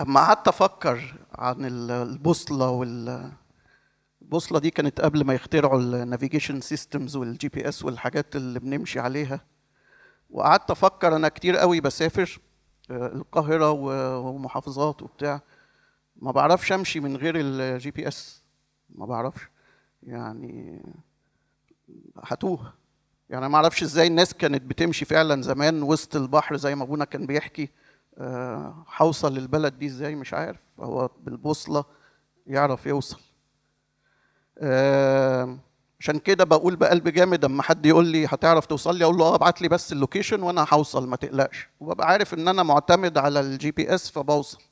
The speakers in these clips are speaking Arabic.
اما قعدت افكر عن البوصله وال البوصله دي كانت قبل ما يخترعوا النافيجيشن سيستمز والجي بي اس والحاجات اللي بنمشي عليها وقعدت افكر انا كتير قوي بسافر آه، القاهره ومحافظات وبتاع ما بعرفش امشي من غير الجي بي اس ما بعرفش يعني هتوه يعني ما اعرفش ازاي الناس كانت بتمشي فعلا زمان وسط البحر زي ما ابونا كان بيحكي آه، هوصل للبلد دي ازاي مش عارف هو بالبوصله يعرف يوصل آه، عشان كده بقول بقلب جامد اما حد يقول لي هتعرف توصل لي اقول له اه ابعت لي بس اللوكيشن وانا هوصل ما تقلقش وببقى عارف ان انا معتمد على الجي بي اس فبوصل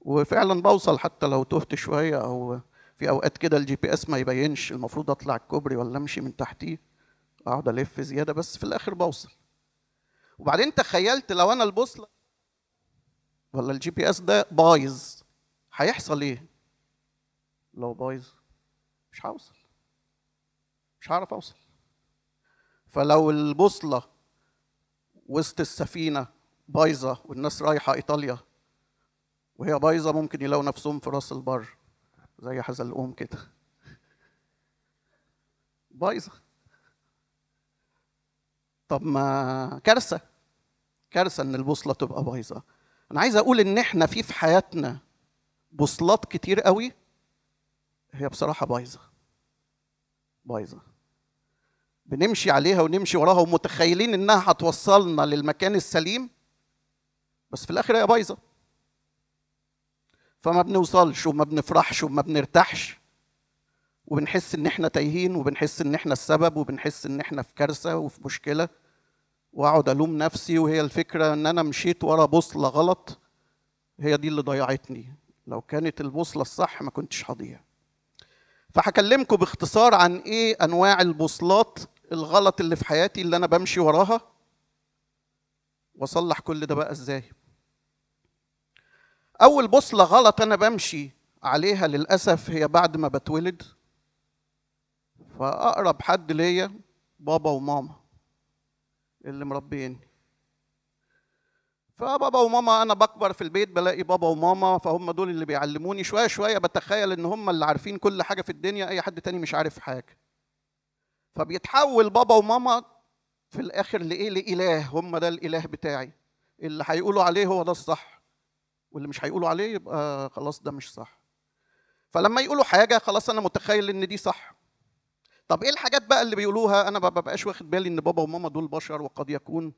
وفعلا بوصل حتى لو تهت شويه او في اوقات كده الجي بي اس ما يبينش المفروض اطلع الكوبري ولا امشي من تحتيه اقعد الف زياده بس في الاخر بوصل وبعدين تخيلت لو انا البوصله ولا الجي بي اس ده بايظ هيحصل ايه لو بايظ مش هوصل مش هعرف اوصل فلو البوصله وسط السفينه بايظه والناس رايحه ايطاليا وهي بايظه ممكن يلاقوا نفسهم في راس البر زي حزلقوم كده بايظه طب ما كارثه كارثه ان البوصله تبقى بايظه انا عايز اقول ان احنا في في حياتنا بوصلات كتير قوي هي بصراحه بايظه بايظه بنمشي عليها ونمشي وراها ومتخيلين انها هتوصلنا للمكان السليم بس في الاخر هي بايظه فما بنوصلش وما بنفرحش وما بنرتاحش وبنحس ان احنا تايهين وبنحس ان احنا السبب وبنحس ان احنا في كارثه وفي مشكله واقعد الوم نفسي وهي الفكره ان انا مشيت ورا بوصله غلط هي دي اللي ضيعتني لو كانت البوصله الصح ما كنتش هضيع فهكلمكم باختصار عن ايه انواع البوصلات الغلط اللي في حياتي اللي انا بمشي وراها واصلح كل ده بقى ازاي اول بوصله غلط انا بمشي عليها للاسف هي بعد ما بتولد فاقرب حد ليا بابا وماما اللي مربيني فبابا وماما انا بكبر في البيت بلاقي بابا وماما فهم دول اللي بيعلموني شويه شويه بتخيل ان هم اللي عارفين كل حاجه في الدنيا اي حد تاني مش عارف حاجه فبيتحول بابا وماما في الاخر لايه لاله هم ده الاله بتاعي اللي هيقولوا عليه هو ده الصح واللي مش هيقولوا عليه يبقى خلاص ده مش صح فلما يقولوا حاجه خلاص انا متخيل ان دي صح طب ايه الحاجات بقى اللي بيقولوها انا ما ببقاش واخد بالي ان بابا وماما دول بشر وقد يكون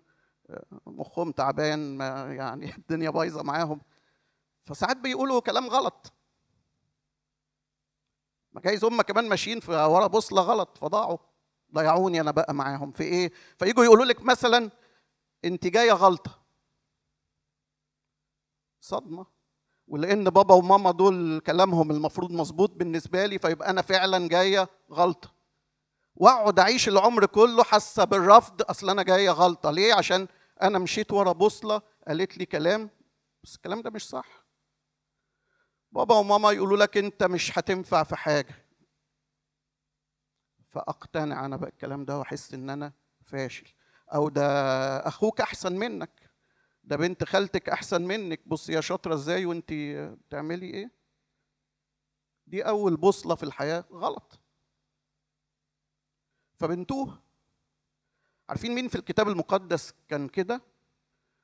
آه، مخهم تعبان يعني الدنيا بايظه معاهم فساعات بيقولوا كلام غلط ما جايز هم كمان ماشيين في ورا بوصله غلط فضاعوا ضيعوني انا بقى معاهم في ايه فيجوا يقولوا لك مثلا انت جايه غلطه صدمه ولان بابا وماما دول كلامهم المفروض مظبوط بالنسبه لي فيبقى انا فعلا جايه غلطه واقعد اعيش العمر كله حاسه بالرفض اصل انا جايه غلطه ليه عشان انا مشيت ورا بوصله قالت لي كلام بس الكلام ده مش صح بابا وماما يقولوا لك انت مش هتنفع في حاجه فاقتنع انا بقى الكلام ده واحس ان انا فاشل او ده اخوك احسن منك ده بنت خالتك احسن منك بصي يا شاطره ازاي وانت بتعملي ايه دي اول بوصله في الحياه غلط فبنتوه عارفين مين في الكتاب المقدس كان كده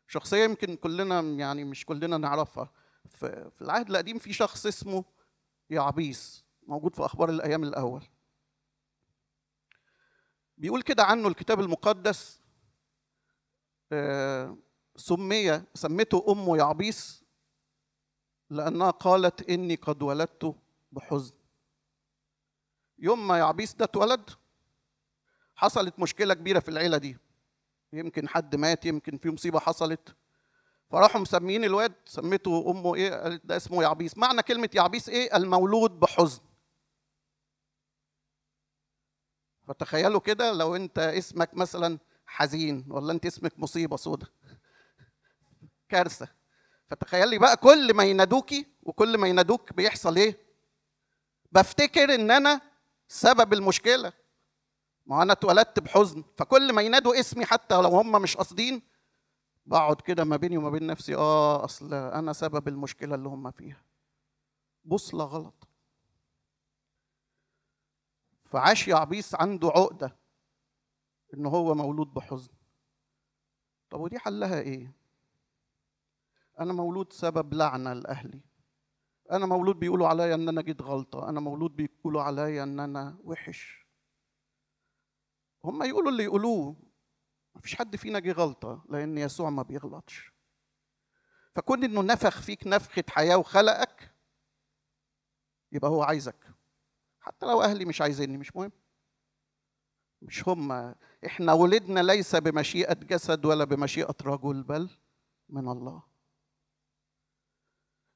شخصيه يمكن كلنا يعني مش كلنا نعرفها في العهد القديم في شخص اسمه يعبيس موجود في اخبار الايام الاول بيقول كده عنه الكتاب المقدس آه، سمي سمته امه يعبيس لانها قالت اني قد ولدت بحزن يوم ما يعبيس ده اتولد حصلت مشكله كبيره في العيله دي يمكن حد مات يمكن في مصيبه حصلت فراحوا مسميين الواد سميته امه ايه قالت ده اسمه يعبيس معنى كلمه يعبيس ايه المولود بحزن فتخيلوا كده لو انت اسمك مثلا حزين ولا انت اسمك مصيبه سودة كارثه فتخيلي بقى كل ما ينادوكي وكل ما ينادوك بيحصل ايه بفتكر ان انا سبب المشكله ما انا اتولدت بحزن فكل ما ينادوا اسمي حتى لو هم مش قاصدين بقعد كده ما بيني وما بين نفسي اه اصل انا سبب المشكله اللي هم فيها بوصله غلط فعاش عبيس عنده عقده ان هو مولود بحزن طب ودي حلها ايه انا مولود سبب لعنه لاهلي انا مولود بيقولوا عليا ان انا جيت غلطه انا مولود بيقولوا عليا ان انا وحش هم يقولوا اللي يقولوه ما فيش حد فينا جه غلطة لأن يسوع ما بيغلطش فكون إنه نفخ فيك نفخة حياة وخلقك يبقى هو عايزك حتى لو أهلي مش عايزيني مش مهم مش هم إحنا ولدنا ليس بمشيئة جسد ولا بمشيئة رجل بل من الله يا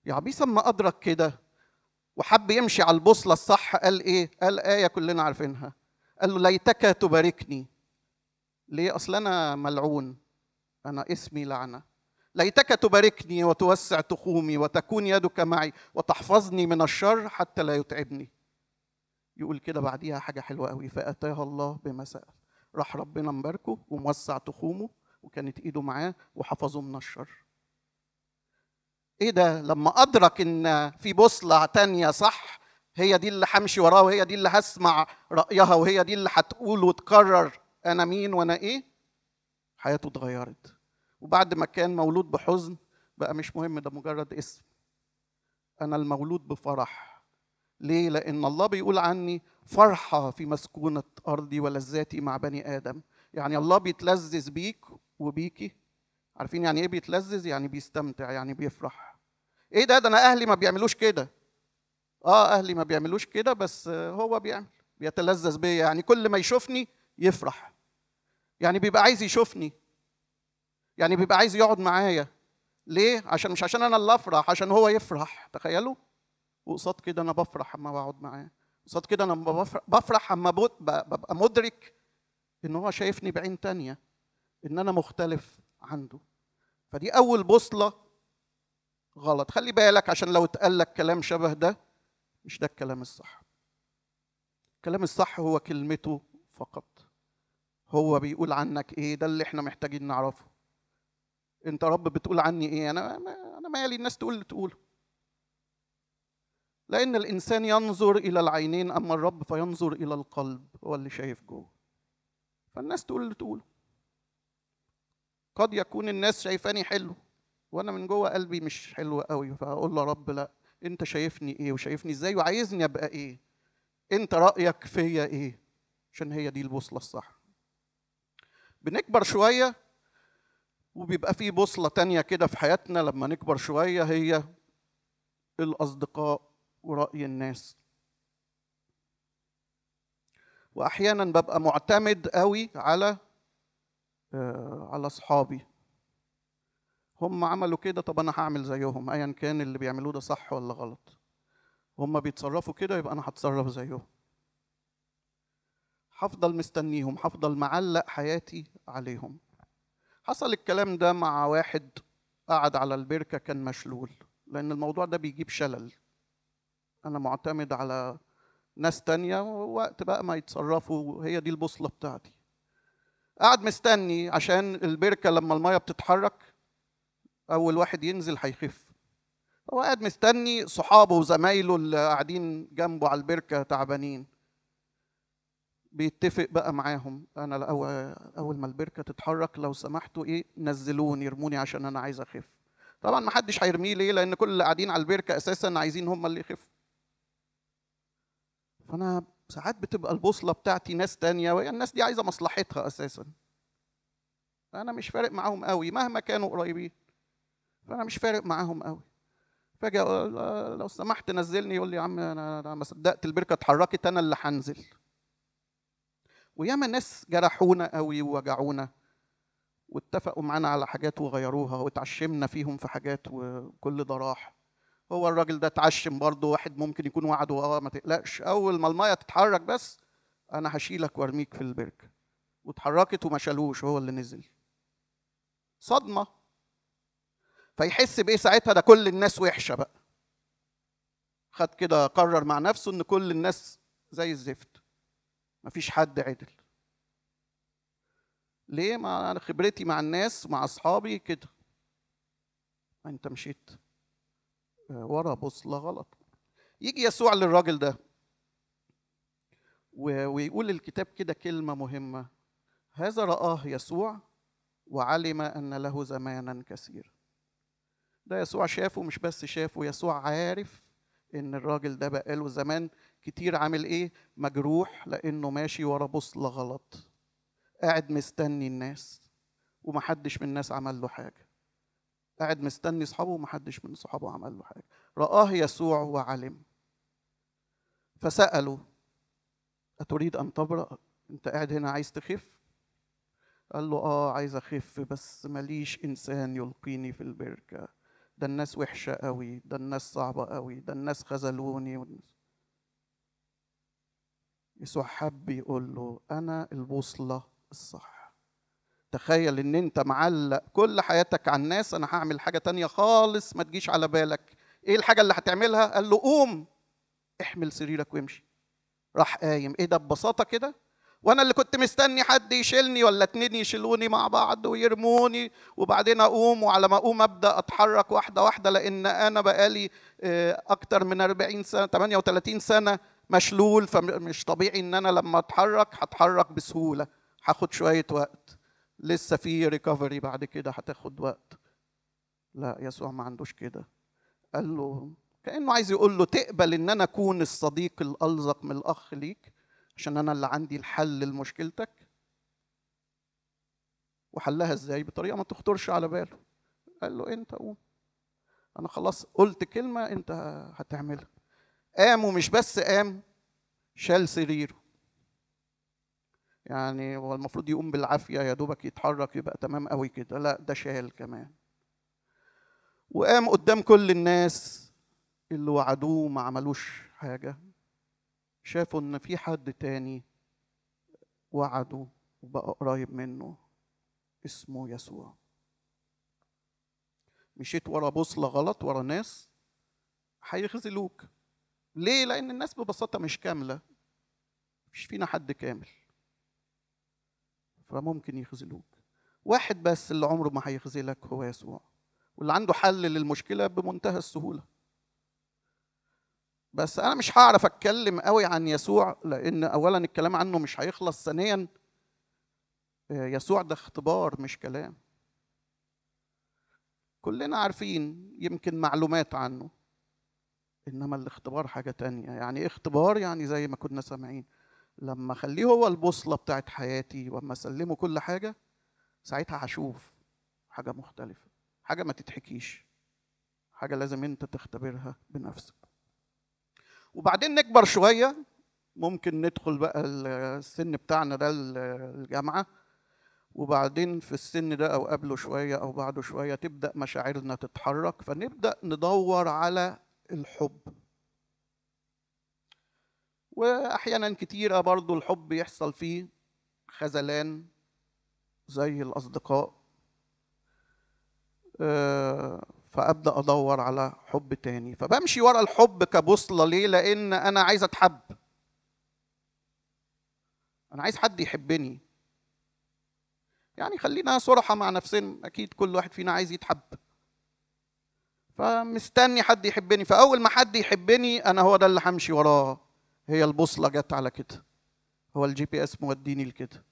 يعني عبيس أما أدرك كده وحب يمشي على البوصلة الصح قال إيه؟ قال آية كلنا عارفينها قال له ليتك تباركني ليه اصل انا ملعون انا اسمي لعنه ليتك تباركني وتوسع تخومي وتكون يدك معي وتحفظني من الشر حتى لا يتعبني يقول كده بعديها حاجة حلوة قوي فأتاها الله بما سأل راح ربنا مباركه وموسع تخومه وكانت ايده معاه وحفظه من الشر ايه ده لما ادرك ان في بوصلة تانية صح هي دي اللي همشي وراها وهي دي اللي هسمع رايها وهي دي اللي هتقول وتكرر انا مين وانا ايه حياته اتغيرت وبعد ما كان مولود بحزن بقى مش مهم ده مجرد اسم انا المولود بفرح ليه لان الله بيقول عني فرحه في مسكونه ارضي ولذاتي مع بني ادم يعني الله بيتلذذ بيك وبيكي عارفين يعني ايه بيتلذذ يعني بيستمتع يعني بيفرح ايه ده ده انا اهلي ما بيعملوش كده اه اهلي ما بيعملوش كده بس هو بيعمل بيتلذذ بيا يعني كل ما يشوفني يفرح يعني بيبقى عايز يشوفني يعني بيبقى عايز يقعد معايا ليه عشان مش عشان انا اللي افرح عشان هو يفرح تخيلوا وقصاد كده انا بفرح اما بقعد معاه قصاد كده انا بفرح اما ببقى مدرك ان هو شايفني بعين تانية ان انا مختلف عنده فدي اول بوصله غلط خلي بالك عشان لو اتقال لك كلام شبه ده مش ده الكلام الصح الكلام الصح هو كلمته فقط هو بيقول عنك ايه ده اللي احنا محتاجين نعرفه انت رب بتقول عني ايه انا انا مالي الناس تقول اللي تقوله لان الانسان ينظر الى العينين اما الرب فينظر الى القلب هو اللي شايف جوه فالناس تقول اللي تقوله قد يكون الناس شايفاني حلو وانا من جوه قلبي مش حلو قوي فهقول له رب لا انت شايفني ايه وشايفني ازاي وعايزني ابقى ايه انت رايك فيا ايه عشان هي دي البوصله الصح بنكبر شويه وبيبقى في بوصله تانية كده في حياتنا لما نكبر شويه هي الاصدقاء وراي الناس واحيانا ببقى معتمد قوي على آه، على اصحابي هم عملوا كده طب انا هعمل زيهم ايا كان اللي بيعملوه ده صح ولا غلط هم بيتصرفوا كده يبقى انا هتصرف زيهم هفضل مستنيهم هفضل معلق حياتي عليهم حصل الكلام ده مع واحد قعد على البركه كان مشلول لان الموضوع ده بيجيب شلل انا معتمد على ناس تانية ووقت بقى ما يتصرفوا هي دي البوصله بتاعتي قعد مستني عشان البركه لما الميه بتتحرك اول واحد ينزل هيخف هو قاعد مستني صحابه وزمايله اللي قاعدين جنبه على البركه تعبانين بيتفق بقى معاهم انا اول ما البركه تتحرك لو سمحتوا ايه نزلوني ارموني عشان انا عايز اخف طبعا ما حدش هيرميه ليه لان كل اللي قاعدين على البركه اساسا عايزين هم اللي يخفوا فانا ساعات بتبقى البوصله بتاعتي ناس تانية وهي الناس دي عايزه مصلحتها اساسا انا مش فارق معاهم قوي مهما كانوا قريبين فانا مش فارق معاهم قوي فاجي لو سمحت نزلني يقول لي يا عم انا ما صدقت البركه اتحركت انا اللي هنزل وياما ناس جرحونا قوي ووجعونا واتفقوا معانا على حاجات وغيروها واتعشمنا فيهم في حاجات وكل ده راح هو الراجل ده اتعشم برضه واحد ممكن يكون وعده اه ما تقلقش اول ما الميه تتحرك بس انا هشيلك وارميك في البركه واتحركت وما شالوش هو اللي نزل صدمه فيحس بايه ساعتها ده كل الناس وحشه بقى خد كده قرر مع نفسه ان كل الناس زي الزفت مفيش حد عدل ليه ما انا خبرتي مع الناس مع اصحابي كده انت مشيت آه، ورا بوصله غلط يجي يسوع للراجل ده ويقول الكتاب كده كلمه مهمه هذا راه يسوع وعلم ان له زمانا كثيرا ده يسوع شافه مش بس شافه يسوع عارف ان الراجل ده بقاله زمان كتير عامل ايه مجروح لانه ماشي ورا بوصله غلط قاعد مستني الناس ومحدش من الناس عمل له حاجه قاعد مستني اصحابه ومحدش من صحابه عمل له حاجه رآه يسوع وعلم فسأله أتريد أن تبرأ؟ أنت قاعد هنا عايز تخف؟ قال له آه عايز أخف بس ماليش إنسان يلقيني في البركة ده الناس وحشه قوي ده الناس صعبه قوي ده الناس خذلوني يسوع حب يقول له انا البوصله الصح تخيل ان انت معلق كل حياتك على الناس انا هعمل حاجه تانية خالص ما تجيش على بالك ايه الحاجه اللي هتعملها قال له قوم احمل سريرك وامشي راح قايم ايه ده ببساطه كده وانا اللي كنت مستني حد يشيلني ولا اتنين يشيلوني مع بعض ويرموني وبعدين اقوم وعلى ما اقوم ابدا اتحرك واحده واحده لان انا بقالي آه، اكتر من 40 سنه 38 سنه مشلول فمش طبيعي ان انا لما اتحرك هتحرك بسهوله هاخد شويه وقت لسه في ريكفري بعد كده هتاخد وقت لا يسوع ما عندوش كده قال له كانه عايز يقول له تقبل ان انا اكون الصديق الالزق من الاخ ليك عشان انا اللي عندي الحل لمشكلتك وحلها ازاي بطريقه ما تخطرش على باله قال له انت قوم انا خلاص قلت كلمه انت هتعملها قام ومش بس قام شال سريره يعني هو المفروض يقوم بالعافيه يا دوبك يتحرك يبقى تمام قوي كده لا ده شال كمان وقام قدام كل الناس اللي وعدوه ما عملوش حاجه شافوا ان في حد تاني وعده وبقى قريب منه اسمه يسوع مشيت ورا بوصله غلط ورا ناس هيخذلوك ليه لان الناس ببساطه مش كامله مش فينا حد كامل فممكن يخذلوك واحد بس اللي عمره ما هيخذلك هو يسوع واللي عنده حل للمشكله بمنتهى السهوله بس انا مش هعرف اتكلم قوي عن يسوع لان اولا الكلام عنه مش هيخلص ثانيا آه، يسوع ده اختبار مش كلام كلنا عارفين يمكن معلومات عنه انما الاختبار حاجه تانية يعني ايه اختبار يعني زي ما كنا سامعين لما اخليه هو البوصله بتاعت حياتي واما اسلمه كل حاجه ساعتها هشوف حاجه مختلفه حاجه ما تتحكيش حاجه لازم انت تختبرها بنفسك وبعدين نكبر شويه ممكن ندخل بقى السن بتاعنا ده الجامعه وبعدين في السن ده او قبله شويه او بعده شويه تبدا مشاعرنا تتحرك فنبدا ندور على الحب واحيانا كتيره برضو الحب يحصل فيه خزلان زي الاصدقاء آه، فابدا ادور على حب تاني فبمشي ورا الحب كبوصله ليه لان انا عايز اتحب انا عايز حد يحبني يعني خلينا صراحة مع نفسنا أكيد كل واحد فينا عايز يتحب فمستني حد يحبني فأول ما حد يحبني أنا هو ده اللي همشي وراه هي البوصلة جت على كده هو الجي بي اس موديني لكده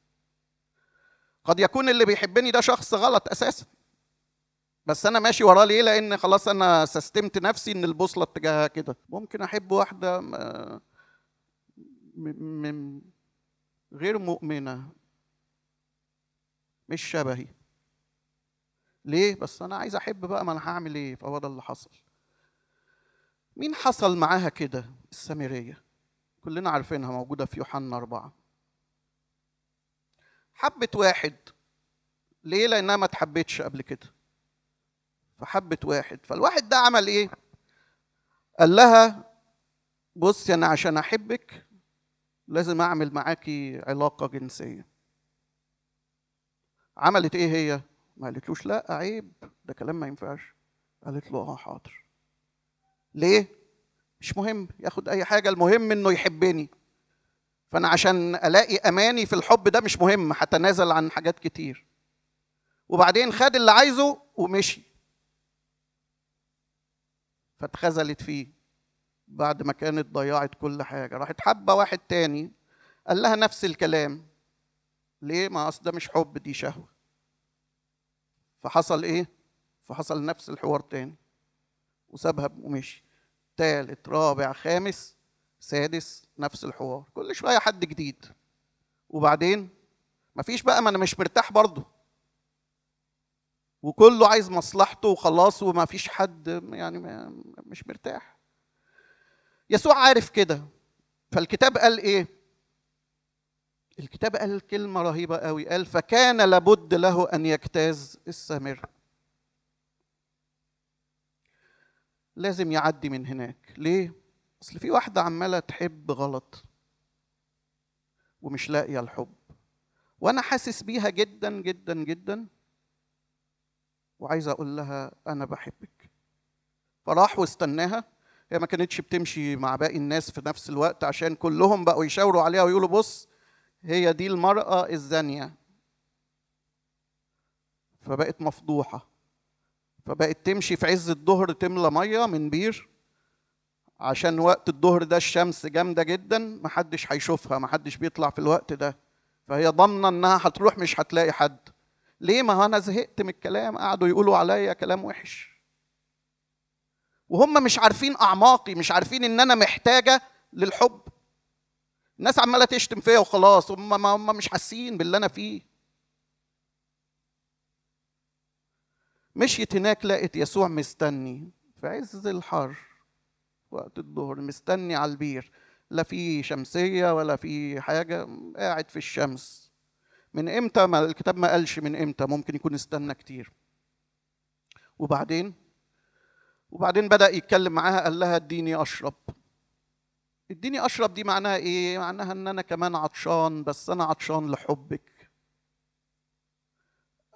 قد يكون اللي بيحبني ده شخص غلط أساساً بس انا ماشي وراه ليه لان خلاص انا سستمت نفسي ان البوصله اتجاهها كده ممكن احب واحده آه، من غير مؤمنه مش شبهي ليه بس انا عايز احب بقى ما انا هعمل ايه فهو ده اللي حصل مين حصل معاها كده السامريه كلنا عارفينها موجوده في يوحنا أربعة حبت واحد ليه لانها ما اتحبتش قبل كده فحبت واحد فالواحد ده عمل ايه قال لها بصي انا عشان احبك لازم اعمل معاكي علاقه جنسيه عملت ايه هي ما قالتلوش لا عيب ده كلام ما ينفعش قالت له اه حاضر ليه مش مهم ياخد اي حاجه المهم انه يحبني فانا عشان الاقي اماني في الحب ده مش مهم هتنازل عن حاجات كتير وبعدين خد اللي عايزه ومشي فاتخذلت فيه بعد ما كانت ضيعت كل حاجه راحت حبه واحد تاني قال لها نفس الكلام ليه ما اصل ده مش حب دي شهوه فحصل ايه فحصل نفس الحوار تاني وسابها ومشي تالت رابع خامس سادس نفس الحوار كل شويه حد جديد وبعدين مفيش بقى ما انا مش مرتاح برضه وكله عايز مصلحته وخلاص وما فيش حد يعني مش مرتاح يسوع عارف كده فالكتاب قال ايه الكتاب قال كلمه رهيبه قوي قال فكان لابد له ان يجتاز السامر لازم يعدي من هناك ليه اصل في واحده عماله تحب غلط ومش لاقيه الحب وانا حاسس بيها جدا جدا جدا وعايز اقول لها انا بحبك فراح واستناها هي ما كانتش بتمشي مع باقي الناس في نفس الوقت عشان كلهم بقوا يشاوروا عليها ويقولوا بص هي دي المرأة الزانية فبقت مفضوحة فبقت تمشي في عز الظهر تملى مية من بير عشان وقت الظهر ده الشمس جامدة جدا محدش هيشوفها محدش بيطلع في الوقت ده فهي ضامنة انها هتروح مش هتلاقي حد ليه ما هو انا زهقت من الكلام قعدوا يقولوا عليا كلام وحش وهم مش عارفين اعماقي مش عارفين ان انا محتاجه للحب الناس عماله تشتم فيا وخلاص هم هم مش حاسين باللي انا فيه مشيت هناك لقت يسوع مستني في عز الحر وقت الظهر مستني على البير لا في شمسيه ولا في حاجه قاعد في الشمس من امتى ما الكتاب ما قالش من امتى ممكن يكون استنى كتير وبعدين وبعدين بدا يتكلم معاها قال لها اديني اشرب اديني اشرب دي معناها ايه معناها ان انا كمان عطشان بس انا عطشان لحبك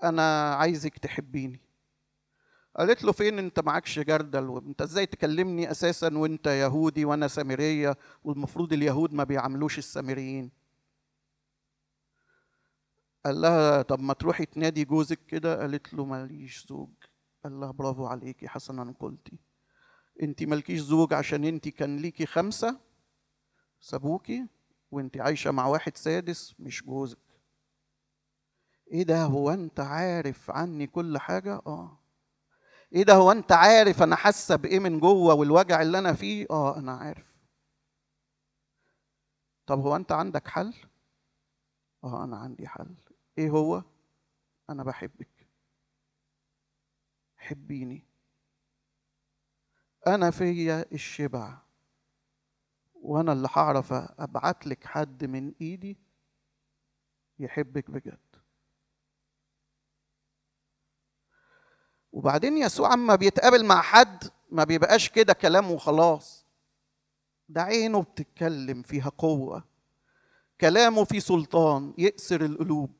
انا عايزك تحبيني قالت له فين انت معكش جردل وانت ازاي تكلمني اساسا وانت يهودي وانا سامريه والمفروض اليهود ما بيعاملوش السامريين قال لها طب ما تروحي تنادي جوزك كده قالت له ماليش زوج قال لها برافو عليكي حسنا قلتي انت مالكيش زوج عشان انت كان ليكي خمسه سابوكي وانت عايشه مع واحد سادس مش جوزك ايه ده هو انت عارف عني كل حاجه اه ايه ده هو انت عارف انا حاسه بايه من جوه والوجع اللي انا فيه اه انا عارف طب هو انت عندك حل اه انا عندي حل ايه هو انا بحبك حبيني انا فيا الشبع وانا اللي هعرف ابعت لك حد من ايدي يحبك بجد وبعدين يسوع اما بيتقابل مع حد ما بيبقاش كده كلام وخلاص ده عينه بتتكلم فيها قوه كلامه فيه سلطان يأسر القلوب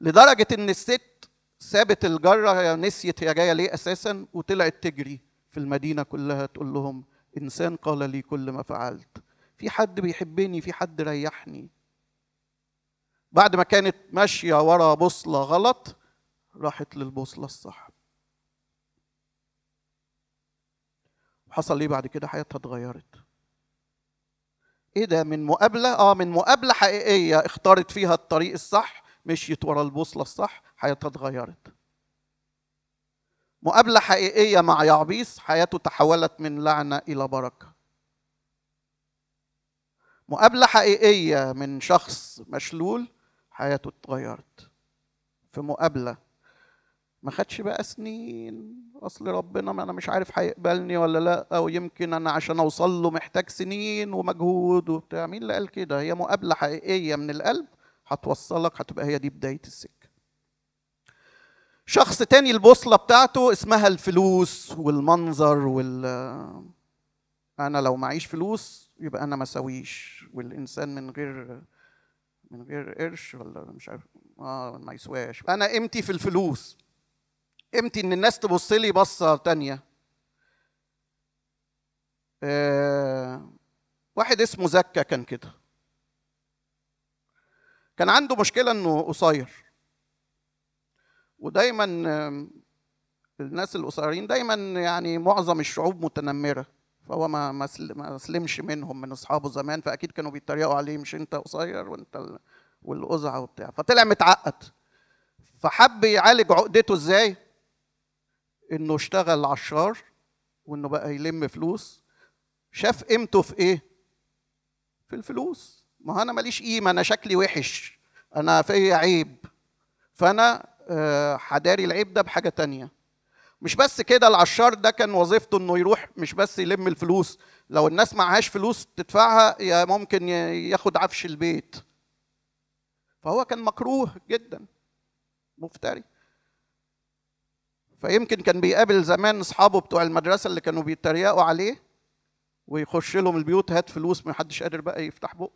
لدرجه ان الست سابت الجره نسيت هي جايه ليه اساسا وطلعت تجري في المدينه كلها تقول لهم انسان قال لي كل ما فعلت في حد بيحبني في حد ريحني بعد ما كانت ماشيه ورا بوصله غلط راحت للبوصله الصح حصل ايه بعد كده حياتها اتغيرت ايه ده من مقابله اه من مقابله حقيقيه اختارت فيها الطريق الصح مشيت ورا البوصله الصح حياتها اتغيرت مقابلة حقيقية مع يعبيس حياته تحولت من لعنة إلى بركة مقابلة حقيقية من شخص مشلول حياته اتغيرت في مقابلة ما خدش بقى سنين اصل ربنا ما انا مش عارف هيقبلني ولا لا او يمكن انا عشان اوصل له محتاج سنين ومجهود وبتاع مين اللي قال كده هي مقابله حقيقيه من القلب هتوصلك هتبقى هي دي بدايه السكه شخص تاني البوصله بتاعته اسمها الفلوس والمنظر وال انا لو معيش فلوس يبقى انا ما سويش والانسان من غير من غير قرش ولا مش عارف اه ما يسواش انا قيمتي في الفلوس قيمتي ان الناس تبص لي بصه تانيه آه واحد اسمه زكا كان كده كان عنده مشكله انه قصير ودايما الناس القصيرين دايما يعني معظم الشعوب متنمره فهو ما ما سلمش منهم من اصحابه زمان فاكيد كانوا بيتريقوا عليه مش انت قصير وانت والقزعه وبتاع فطلع متعقد فحب يعالج عقدته ازاي انه اشتغل عشار وانه بقى يلم فلوس شاف قيمته في ايه في الفلوس ما انا ماليش قيمه انا شكلي وحش انا فيا عيب فانا حداري آه، العيب ده بحاجه تانية مش بس كده العشار ده كان وظيفته انه يروح مش بس يلم الفلوس لو الناس معهاش فلوس تدفعها يا ممكن ياخد عفش البيت فهو كان مكروه جدا مفتري فيمكن كان بيقابل زمان اصحابه بتوع المدرسه اللي كانوا بيتريقوا عليه ويخش لهم البيوت هات فلوس ما حدش قادر بقى يفتح بقه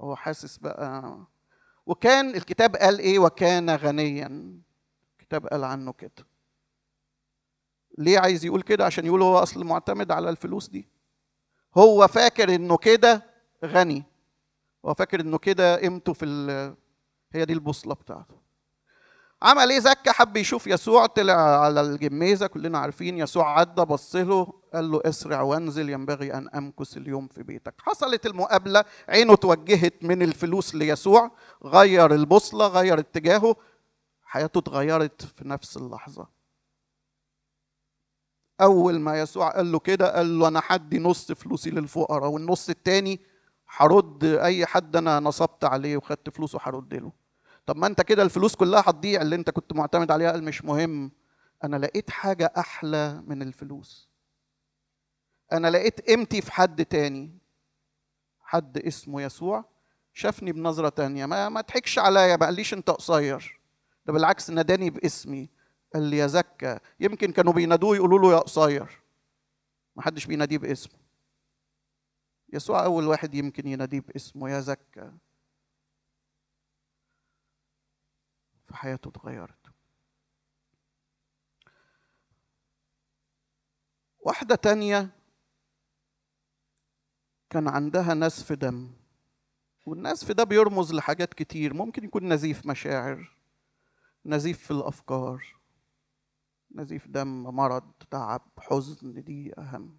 هو حاسس بقى وكان الكتاب قال ايه وكان غنيا الكتاب قال عنه كده ليه عايز يقول كده عشان يقول هو اصل معتمد على الفلوس دي هو فاكر انه كده غني هو فاكر انه كده قيمته في هي دي البوصله بتاعته عمل ايه زكا حب يشوف يسوع طلع على الجميزه كلنا عارفين يسوع عدى بص له قال له اسرع وانزل ينبغي ان امكث اليوم في بيتك حصلت المقابله عينه توجهت من الفلوس ليسوع غير البوصله غير اتجاهه حياته اتغيرت في نفس اللحظه اول ما يسوع قال له كده قال له انا حدي نص فلوسي للفقراء والنص التاني هرد اي حد انا نصبت عليه وخدت فلوسه هرد له طب ما انت كده الفلوس كلها هتضيع اللي انت كنت معتمد عليها قال مش مهم انا لقيت حاجه احلى من الفلوس انا لقيت قيمتي في حد تاني حد اسمه يسوع شافني بنظره تانية ما ما تحكش عليا ما قاليش انت قصير ده بالعكس ناداني باسمي قال لي يا زكا يمكن كانوا بينادوه يقولوا له يا قصير ما حدش بيناديه باسمه يسوع اول واحد يمكن يناديه باسمه يا زكا وحياته اتغيرت واحدة تانية كان عندها نزف دم والنزف ده بيرمز لحاجات كتير ممكن يكون نزيف مشاعر نزيف في الأفكار نزيف دم مرض تعب حزن دي أهم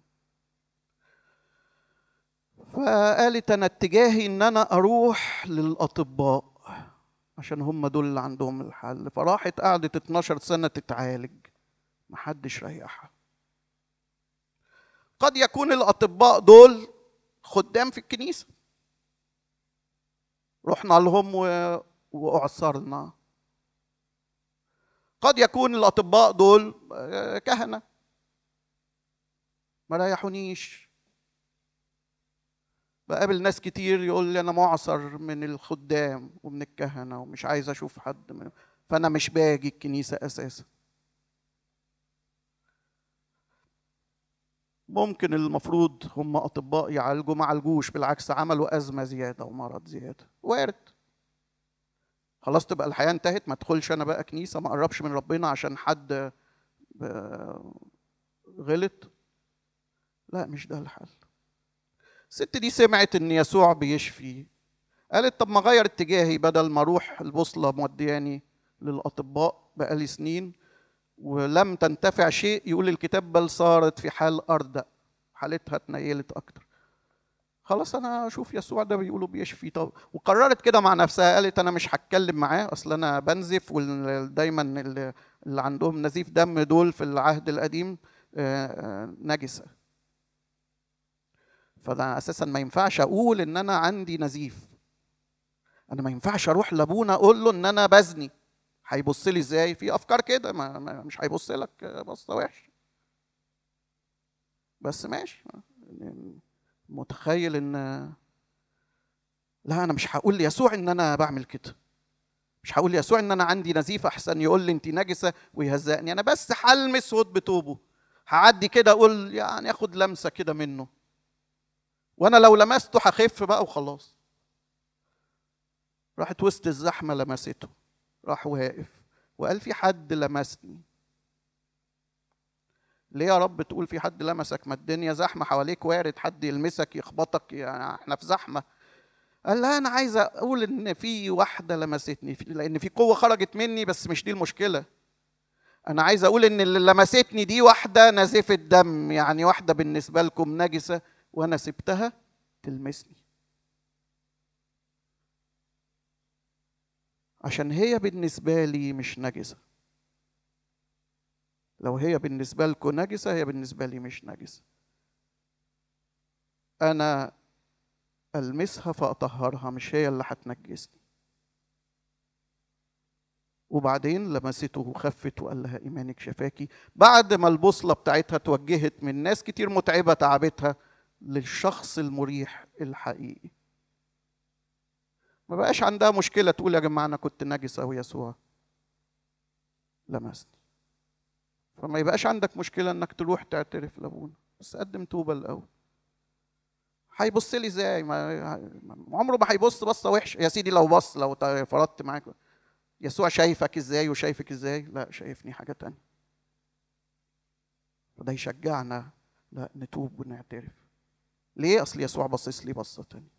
فقالت أنا اتجاهي إن أنا أروح للأطباء عشان هم دول اللي عندهم الحل فراحت قعدت 12 سنة تتعالج محدش ريحها قد يكون الأطباء دول خدام في الكنيسة رحنا لهم و... وأعصرنا قد يكون الأطباء دول آه، كهنة ما ريحونيش بقابل ناس كتير يقول لي انا معصر من الخدام ومن الكهنه ومش عايز اشوف حد من فانا مش باجي الكنيسه اساسا ممكن المفروض هم اطباء يعالجوا ما عالجوش بالعكس عملوا ازمه زياده ومرض زياده وارد خلاص تبقى الحياه انتهت ما ادخلش انا بقى كنيسه ما اقربش من ربنا عشان حد آه، غلط لا مش ده الحل الست دي سمعت ان يسوع بيشفي قالت طب ما اغير اتجاهي بدل ما اروح البوصله مودياني للاطباء بقالي سنين ولم تنتفع شيء يقول الكتاب بل صارت في حال ارضى حالتها اتنيلت اكتر خلاص انا اشوف يسوع ده بيقولوا بيشفي طب وقررت كده مع نفسها قالت انا مش هتكلم معاه اصل انا بنزف ودايما اللي عندهم نزيف دم دول في العهد القديم آه، آه، نجسه فانا اساسا ما ينفعش اقول ان انا عندي نزيف انا ما ينفعش اروح لابونا اقول له ان انا بزني هيبص لي ازاي في افكار كده ما مش هيبص لك بصه وحشه بس ماشي متخيل ان لا انا مش هقول ليسوع ان انا بعمل كده مش هقول ليسوع ان انا عندي نزيف احسن يقول لي انت نجسه ويهزقني انا بس هلمس صوت بتوبه هعدي كده اقول يعني اخد لمسه كده منه وانا لو لمسته هخف بقى وخلاص راحت وسط الزحمه لمسته راح واقف وقال في حد لمسني ليه يا رب تقول في حد لمسك ما الدنيا زحمه حواليك وارد حد يلمسك يخبطك يعني احنا في زحمه قال لا انا عايز اقول ان في واحده لمستني لان في قوه خرجت مني بس مش دي المشكله انا عايز اقول ان اللي لمستني دي واحده نزفت دم يعني واحده بالنسبه لكم نجسه وانا سبتها تلمسني عشان هي بالنسبه لي مش نجسه لو هي بالنسبه لكم نجسه هي بالنسبه لي مش نجسه انا المسها فاطهرها مش هي اللي هتنجسني وبعدين لمسته وخفت وقال لها ايمانك شفاكي بعد ما البوصله بتاعتها اتوجهت من ناس كتير متعبه تعبتها للشخص المريح الحقيقي ما بقاش عندها مشكله تقول يا جماعه انا كنت نجس او يسوع لمسني فما يبقاش عندك مشكله انك تروح تعترف لابونا بس قدم توبه الاول هيبص لي ازاي ما عمره ما هيبص بصه وحشه يا سيدي لو بص لو فرضت معاك يسوع شايفك ازاي وشايفك ازاي لا شايفني حاجه تانية فده يشجعنا لا نتوب ونعترف ليه؟ أصل يسوع باصص لي بصة تانية.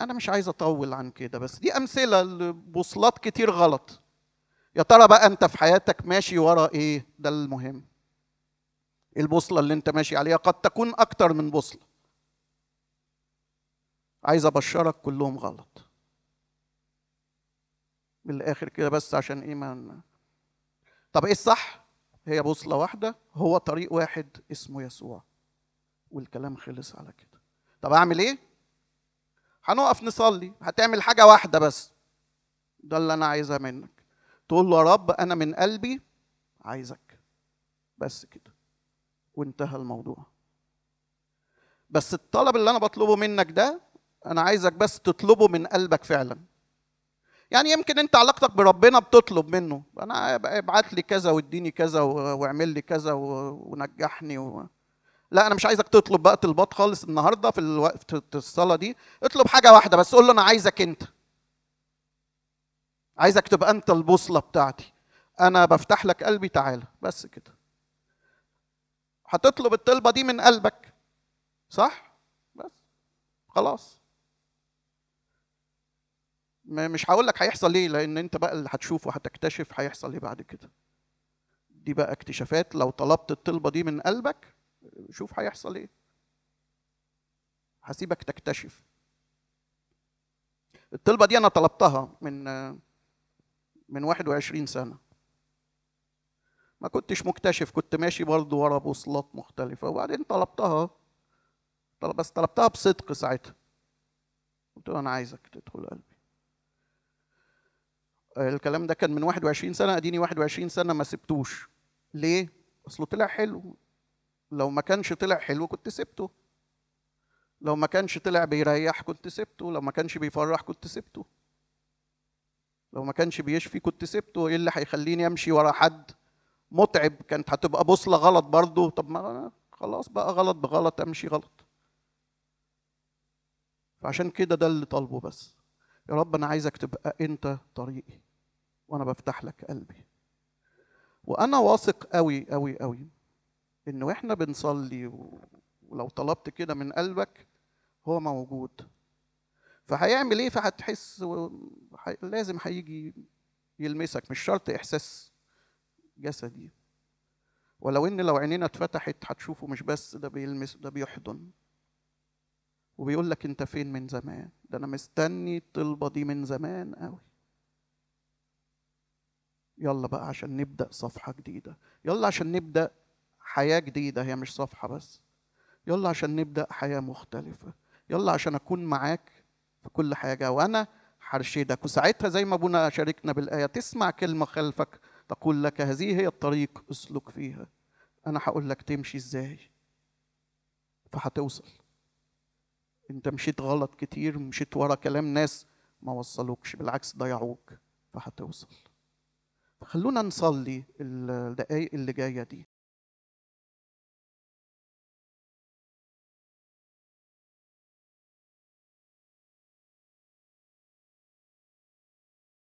أنا مش عايز أطول عن كده بس دي أمثلة لبوصلات كتير غلط. يا ترى بقى أنت في حياتك ماشي ورا إيه؟ ده المهم. البوصلة اللي أنت ماشي عليها قد تكون أكتر من بوصلة. عايز أبشرك كلهم غلط. من الآخر كده بس عشان إيه ما طب إيه الصح؟ هي بوصلة واحدة هو طريق واحد اسمه يسوع. والكلام خلص على كده طب اعمل ايه هنقف نصلي هتعمل حاجه واحده بس ده اللي انا عايزها منك تقول له يا رب انا من قلبي عايزك بس كده وانتهى الموضوع بس الطلب اللي انا بطلبه منك ده انا عايزك بس تطلبه من قلبك فعلا يعني يمكن انت علاقتك بربنا بتطلب منه انا ابعت لي كذا واديني كذا واعمل لي كذا ونجحني و... لا انا مش عايزك تطلب بقى طلبات خالص النهارده في الوقت الصلاه دي اطلب حاجه واحده بس قول له انا عايزك انت عايزك تبقى انت البوصله بتاعتي انا بفتح لك قلبي تعالى بس كده هتطلب الطلبه دي من قلبك صح بس خلاص مش هقول لك هيحصل ايه لان انت بقى اللي هتشوفه هتكتشف هيحصل ايه بعد كده دي بقى اكتشافات لو طلبت الطلبه دي من قلبك شوف هيحصل ايه هسيبك تكتشف الطلبه دي انا طلبتها من من 21 سنه ما كنتش مكتشف كنت ماشي برضه ورا بوصلات مختلفه وبعدين طلبتها طلب بس طلبتها بصدق ساعتها قلت له انا عايزك تدخل قلبي الكلام ده كان من 21 سنه اديني 21 سنه ما سبتوش ليه اصله طلع حلو لو ما كانش طلع حلو كنت سبته لو ما كانش طلع بيريح كنت سبته لو ما كانش بيفرح كنت سبته لو ما كانش بيشفي كنت سبته ايه اللي هيخليني امشي ورا حد متعب كانت هتبقى بوصله غلط برضه طب ما خلاص بقى غلط بغلط امشي غلط فعشان كده ده اللي طالبه بس يا رب انا عايزك تبقى انت طريقي وانا بفتح لك قلبي وانا واثق قوي قوي قوي ان واحنا بنصلي ولو طلبت كده من قلبك هو موجود فهيعمل ايه فهتحس لازم هيجي يلمسك مش شرط احساس جسدي ولو ان لو عينينا اتفتحت هتشوفه مش بس ده بيلمس ده بيحضن وبيقول لك انت فين من زمان ده انا مستني الطلبه دي من زمان قوي يلا بقى عشان نبدا صفحه جديده يلا عشان نبدا حياة جديدة هي مش صفحة بس يلا عشان نبدأ حياة مختلفة يلا عشان أكون معاك في كل حاجة وأنا حرشيدك وساعتها زي ما أبونا شاركنا بالآية تسمع كلمة خلفك تقول لك هذه هي الطريق اسلك فيها أنا هقول لك تمشي إزاي فهتوصل أنت مشيت غلط كتير مشيت ورا كلام ناس ما وصلوكش بالعكس ضيعوك فهتوصل فخلونا نصلي الدقايق اللي جايه دي